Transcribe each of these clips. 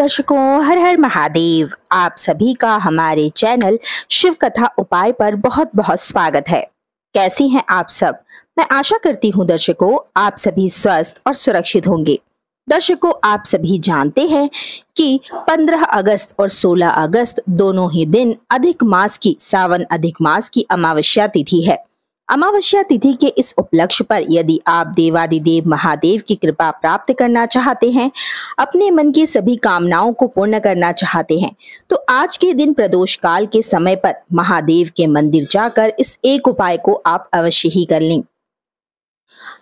दर्शकों हर हर महादेव आप सभी का हमारे चैनल शिव कथा उपाय पर बहुत बहुत स्वागत है कैसी हैं आप सब मैं आशा करती हूं दर्शकों आप सभी स्वस्थ और सुरक्षित होंगे दर्शकों आप सभी जानते हैं कि 15 अगस्त और 16 अगस्त दोनों ही दिन अधिक मास की सावन अधिक मास की अमावस्या तिथि है अमावस्या तिथि के इस उपलक्ष्य पर यदि आप देवादिदेव महादेव की कृपा प्राप्त करना चाहते हैं अपने मन की सभी कामनाओं को पूर्ण करना चाहते हैं तो आज के दिन प्रदोष काल के समय पर महादेव के मंदिर जाकर इस एक उपाय को आप अवश्य ही कर लें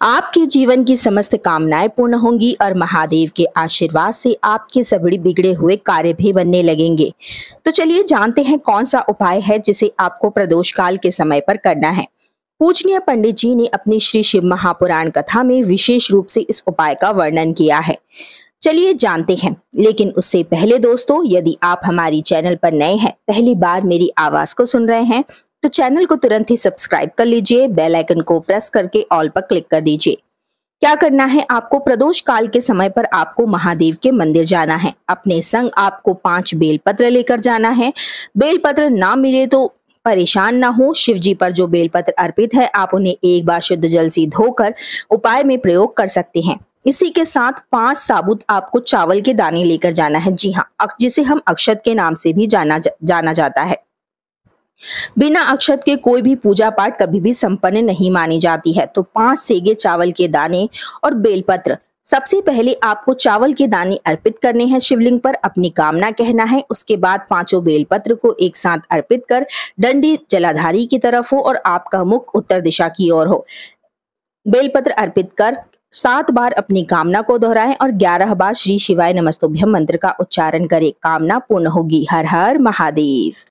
आपके जीवन की समस्त कामनाएं पूर्ण होंगी और महादेव के आशीर्वाद से आपके सभी बिगड़े हुए कार्य भी बनने लगेंगे तो चलिए जानते हैं कौन सा उपाय है जिसे आपको प्रदोष काल के समय पर करना है पूजनीय पंडित जी ने अपनी श्री शिव महापुराण कथा में विशेष रूप से इस उपाय का वर्णन किया है चलिए जानते हैं लेकिन उससे पहले दोस्तों यदि आप हमारी चैनल पर नए हैं पहली बार मेरी आवाज को सुन रहे हैं तो चैनल को तुरंत ही सब्सक्राइब कर लीजिए बेल आइकन को प्रेस करके ऑल पर क्लिक कर दीजिए क्या करना है आपको प्रदोष काल के समय पर आपको महादेव के मंदिर जाना है अपने संग आपको पांच बेलपत्र लेकर जाना है बेलपत्र ना मिले तो परेशान ना हो शिवजी पर जो बेलपत्र अर्पित है आप उन्हें एक बार शुद्ध जल से धोकर उपाय में प्रयोग कर सकते हैं इसी के साथ पांच साबुत आपको चावल के दाने लेकर जाना है जी हाँ जिसे हम अक्षत के नाम से भी जाना जा, जाना जाता है बिना अक्षत के कोई भी पूजा पाठ कभी भी संपन्न नहीं मानी जाती है तो पांच सेगे चावल के दाने और बेलपत्र सबसे पहले आपको चावल के दाने अर्पित करने हैं शिवलिंग पर अपनी कामना कहना है उसके बाद पांचों बेलपत्र को एक साथ अर्पित कर डंडी जलाधारी की तरफ हो और आपका मुख उत्तर दिशा की ओर हो बेलपत्र अर्पित कर सात बार अपनी कामना को दोहराएं और ग्यारह बार श्री शिवाय नमस्तुभ्यम मंत्र का उच्चारण करें कामना पूर्ण होगी हर हर महादेव